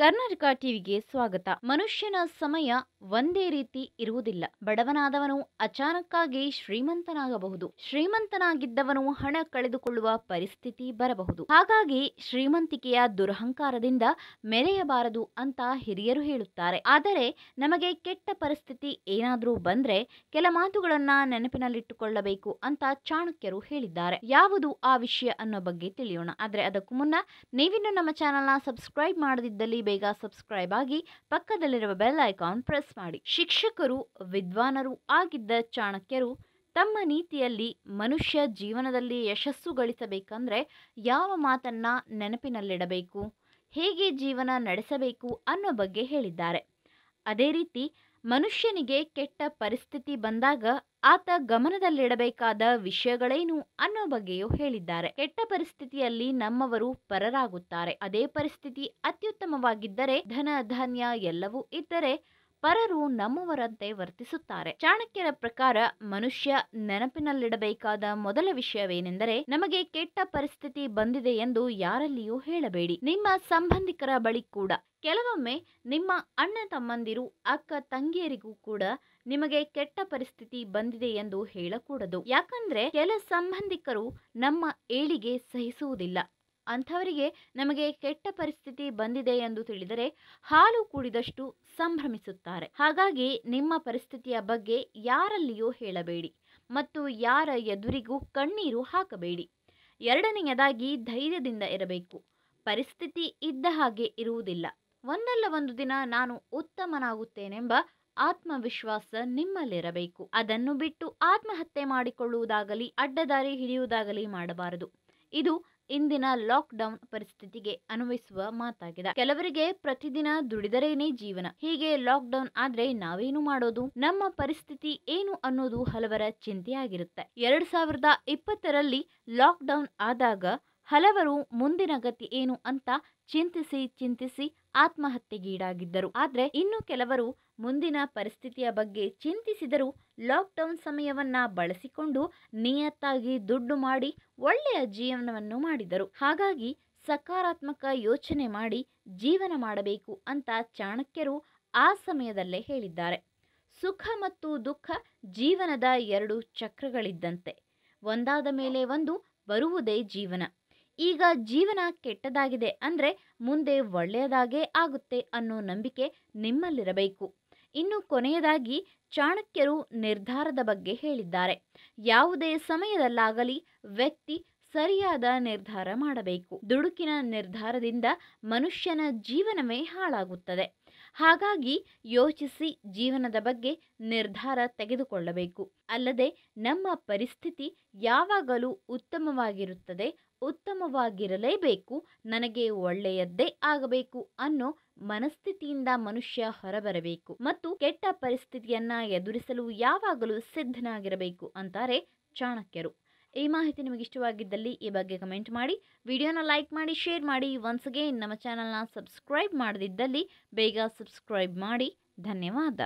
ಕರ್ನಾಟಕ ಟಿವಿಗೆ ಸ್ವಾಗತ ಮನುಷ್ಯನ ಸಮಯ ಒಂದೇ ರೀತಿ ಇರುವುದಿಲ್ಲ ಬಡವನಾದವನು ಅಚಾನಕ್ಕಾಗಿ ಶ್ರೀಮಂತನಾಗಬಹುದು ಶ್ರೀಮಂತನಾಗಿದ್ದವನು ಹಣ ಕಳೆದುಕೊಳ್ಳುವ ಪರಿಸ್ಥಿತಿ ಬರಬಹುದು ಹಾಗಾಗಿ ಶ್ರೀಮಂತಿಕೆಯ ದುರಹಂಕಾರದಿಂದ ಮೆರೆಯಬಾರದು ಅಂತ ಹಿರಿಯರು ಹೇಳುತ್ತಾರೆ ಆದರೆ ನಮಗೆ ಕೆಟ್ಟ ಪರಿಸ್ಥಿತಿ ಏನಾದರೂ ಬಂದ್ರೆ ಕೆಲ ಮಾತುಗಳನ್ನ ನೆನಪಿನಲ್ಲಿಟ್ಟುಕೊಳ್ಳಬೇಕು ಅಂತ ಚಾಣಕ್ಯರು ಹೇಳಿದ್ದಾರೆ ಯಾವುದು ಆ ವಿಷಯ ಅನ್ನೋ ಬಗ್ಗೆ ತಿಳಿಯೋಣ ಆದರೆ ಅದಕ್ಕೂ ಮುನ್ನ ನೀವಿನ್ನೂ ನಮ್ಮ ಚಾನೆಲ್ನ ಸಬ್ಸ್ಕ್ರೈಬ್ ಮಾಡದಿದ್ದಲ್ಲಿ ಬೇಗ ಸಬ್ಸ್ಕ್ರೈಬ್ ಆಗಿ ಪಕ್ಕದಲ್ಲಿರುವ ಬೆಲ್ ಐಕಾನ್ ಪ್ರೆಸ್ ಮಾಡಿ ಶಿಕ್ಷಕರು ವಿದ್ವಾನರು ಆಗಿದ್ದ ಚಾಣಕ್ಯರು ತಮ್ಮ ನೀತಿಯಲ್ಲಿ ಮನುಷ್ಯ ಜೀವನದಲ್ಲಿ ಯಶಸ್ಸು ಗಳಿಸಬೇಕಂದ್ರೆ ಯಾವ ಮಾತನ್ನ ನೆನಪಿನಲ್ಲಿಡಬೇಕು ಹೇಗೆ ಜೀವನ ನಡೆಸಬೇಕು ಅನ್ನೋ ಬಗ್ಗೆ ಹೇಳಿದ್ದಾರೆ ಅದೇ ರೀತಿ ಮನುಷ್ಯನಿಗೆ ಕೆಟ್ಟ ಪರಿಸ್ಥಿತಿ ಬಂದಾಗ ಆತ ಗಮನದಲ್ಲಿಡಬೇಕಾದ ವಿಷಯಗಳೇನು ಅನ್ನೋ ಬಗ್ಗೆಯೂ ಹೇಳಿದ್ದಾರೆ ಕೆಟ್ಟ ಪರಿಸ್ಥಿತಿಯಲ್ಲಿ ನಮ್ಮವರು ಪರರಾಗುತ್ತಾರೆ ಅದೇ ಪರಿಸ್ಥಿತಿ ಅತ್ಯುತ್ತಮವಾಗಿದ್ದರೆ ಧನ ಧಾನ್ಯ ಎಲ್ಲವೂ ಇದ್ದರೆ ಪರರು ನಮ್ಮವರಂತೆ ವರ್ತಿಸುತ್ತಾರೆ ಚಾಣಕ್ಯರ ಪ್ರಕಾರ ಮನುಷ್ಯ ನೆನಪಿನಲ್ಲಿಡಬೇಕಾದ ಮೊದಲ ವಿಷಯವೇನೆಂದರೆ ನಮಗೆ ಕೆಟ್ಟ ಪರಿಸ್ಥಿತಿ ಬಂದಿದೆ ಎಂದು ಯಾರಲ್ಲಿಯೂ ಹೇಳಬೇಡಿ ನಿಮ್ಮ ಸಂಬಂಧಿಕರ ಬಳಿ ಕೂಡ ಕೆಲವೊಮ್ಮೆ ನಿಮ್ಮ ಅಣ್ಣ ತಮ್ಮಂದಿರು ಅಕ್ಕ ತಂಗಿಯರಿಗೂ ಕೂಡ ನಿಮಗೆ ಕೆಟ್ಟ ಪರಿಸ್ಥಿತಿ ಬಂದಿದೆ ಎಂದು ಹೇಳಕೂಡದು ಯಾಕಂದ್ರೆ ಕೆಲ ಸಂಬಂಧಿಕರು ನಮ್ಮ ಏಳಿಗೆ ಸಹಿಸುವುದಿಲ್ಲ ಅಂಥವರಿಗೆ ನಮಗೆ ಕೆಟ್ಟ ಪರಿಸ್ಥಿತಿ ಬಂದಿದೆ ಎಂದು ತಿಳಿದರೆ ಹಾಲು ಕೂಡಿದಷ್ಟು ಸಂಭ್ರಮಿಸುತ್ತಾರೆ ಹಾಗಾಗಿ ನಿಮ್ಮ ಪರಿಸ್ಥಿತಿಯ ಬಗ್ಗೆ ಯಾರಲ್ಲಿಯೂ ಹೇಳಬೇಡಿ ಮತ್ತು ಯಾರ ಎದುರಿಗೂ ಕಣ್ಣೀರು ಹಾಕಬೇಡಿ ಎರಡನೆಯದಾಗಿ ಧೈರ್ಯದಿಂದ ಇರಬೇಕು ಪರಿಸ್ಥಿತಿ ಇದ್ದ ಹಾಗೆ ಇರುವುದಿಲ್ಲ ಒಂದಲ್ಲ ಒಂದು ದಿನ ನಾನು ಉತ್ತಮನಾಗುತ್ತೇನೆಂಬ ಆತ್ಮವಿಶ್ವಾಸ ನಿಮ್ಮಲ್ಲಿರಬೇಕು ಅದನ್ನು ಬಿಟ್ಟು ಆತ್ಮಹತ್ಯೆ ಮಾಡಿಕೊಳ್ಳುವುದಾಗಲಿ ಅಡ್ಡದಾರಿ ಹಿಡಿಯುವುದಾಗಲಿ ಮಾಡಬಾರದು ಇದು ಇಂದಿನ ಲಾಕ್ಡೌನ್ ಪರಿಸ್ಥಿತಿಗೆ ಅನ್ವಯಿಸುವ ಮಾತಾಗಿದೆ ಕೆಲವರಿಗೆ ಪ್ರತಿದಿನ ದುಡಿದರೇನೇ ಜೀವನ ಹೀಗೆ ಲಾಕ್ಡೌನ್ ಆದ್ರೆ ನಾವೇನು ಮಾಡೋದು ನಮ್ಮ ಪರಿಸ್ಥಿತಿ ಏನು ಅನ್ನೋದು ಹಲವರ ಚಿಂತೆಯಾಗಿರುತ್ತೆ ಎರಡ್ ಸಾವಿರದ ಇಪ್ಪತ್ತರಲ್ಲಿ ಲಾಕ್ಡೌನ್ ಆದಾಗ ಹಲವರು ಮುಂದಿನ ಗತಿ ಏನು ಅಂತ ಚಿಂತಿಸಿ ಚಿಂತಿಸಿ ಆತ್ಮಹತ್ಯೆಗೀಡಾಗಿದ್ದರು ಆದರೆ ಇನ್ನು ಕೆಲವರು ಮುಂದಿನ ಪರಿಸ್ಥಿತಿಯ ಬಗ್ಗೆ ಚಿಂತಿಸಿದರೂ ಲಾಕ್ಡೌನ್ ಸಮಯವನ್ನ ಬಳಸಿಕೊಂಡು ನಿಯತ್ತಾಗಿ ದುಡ್ಡು ಮಾಡಿ ಒಳ್ಳೆಯ ಜೀವನವನ್ನು ಮಾಡಿದರು ಹಾಗಾಗಿ ಸಕಾರಾತ್ಮಕ ಯೋಚನೆ ಮಾಡಿ ಜೀವನ ಮಾಡಬೇಕು ಅಂತ ಚಾಣಕ್ಯರು ಆ ಸಮಯದಲ್ಲೇ ಹೇಳಿದ್ದಾರೆ ಸುಖ ಮತ್ತು ದುಃಖ ಜೀವನದ ಎರಡು ಚಕ್ರಗಳಿದ್ದಂತೆ ಒಂದಾದ ಮೇಲೆ ಒಂದು ಬರುವುದೇ ಜೀವನ ಈಗ ಜೀವನ ಕೆಟ್ಟದಾಗಿದೆ ಅಂದರೆ ಮುಂದೆ ಒಳ್ಳೆಯದಾಗೇ ಆಗುತ್ತೆ ಅನ್ನೋ ನಂಬಿಕೆ ನಿಮ್ಮಲ್ಲಿರಬೇಕು ಇನ್ನು ಕೊನೆಯದಾಗಿ ಚಾಣಕ್ಯರು ನಿರ್ಧಾರದ ಬಗ್ಗೆ ಹೇಳಿದ್ದಾರೆ ಯಾವುದೇ ಸಮಯದಲ್ಲಾಗಲಿ ವ್ಯಕ್ತಿ ಸರಿಯಾದ ನಿರ್ಧಾರ ಮಾಡಬೇಕು ದುಡುಕಿನ ನಿರ್ಧಾರದಿಂದ ಮನುಷ್ಯನ ಜೀವನವೇ ಹಾಳಾಗುತ್ತದೆ ಹಾಗಾಗಿ ಯೋಚಿಸಿ ಜೀವನದ ಬಗ್ಗೆ ನಿರ್ಧಾರ ತೆಗೆದುಕೊಳ್ಳಬೇಕು ಅಲ್ಲದೆ ನಮ್ಮ ಪರಿಸ್ಥಿತಿ ಯಾವಾಗಲೂ ಉತ್ತಮವಾಗಿರುತ್ತದೆ ಉತ್ತಮವಾಗಿರಲೇಬೇಕು ನನಗೆ ಒಳ್ಳೆಯದ್ದೇ ಆಗಬೇಕು ಅನ್ನೋ ಮನಸ್ಥಿತಿಯಿಂದ ಮನುಷ್ಯ ಹೊರಬರಬೇಕು ಮತ್ತು ಕೆಟ್ಟ ಪರಿಸ್ಥಿತಿಯನ್ನ ಎದುರಿಸಲು ಯಾವಾಗಲೂ ಸಿದ್ಧನಾಗಿರಬೇಕು ಅಂತಾರೆ ಚಾಣಕ್ಯರು ಈ ಮಾಹಿತಿ ನಿಮಗೆ ಇಷ್ಟವಾಗಿದ್ದಲ್ಲಿ ಈ ಬಗ್ಗೆ ಕಮೆಂಟ್ ಮಾಡಿ ವಿಡಿಯೋನ ಲೈಕ್ ಮಾಡಿ ಶೇರ್ ಮಾಡಿ ಒನ್ಸ್ ಅಗೇನ್ ನಮ್ಮ ಚಾನಲ್ನ ಸಬ್ಸ್ಕ್ರೈಬ್ ಮಾಡದಿದ್ದಲ್ಲಿ ಬೇಗ ಸಬ್ಸ್ಕ್ರೈಬ್ ಮಾಡಿ ಧನ್ಯವಾದ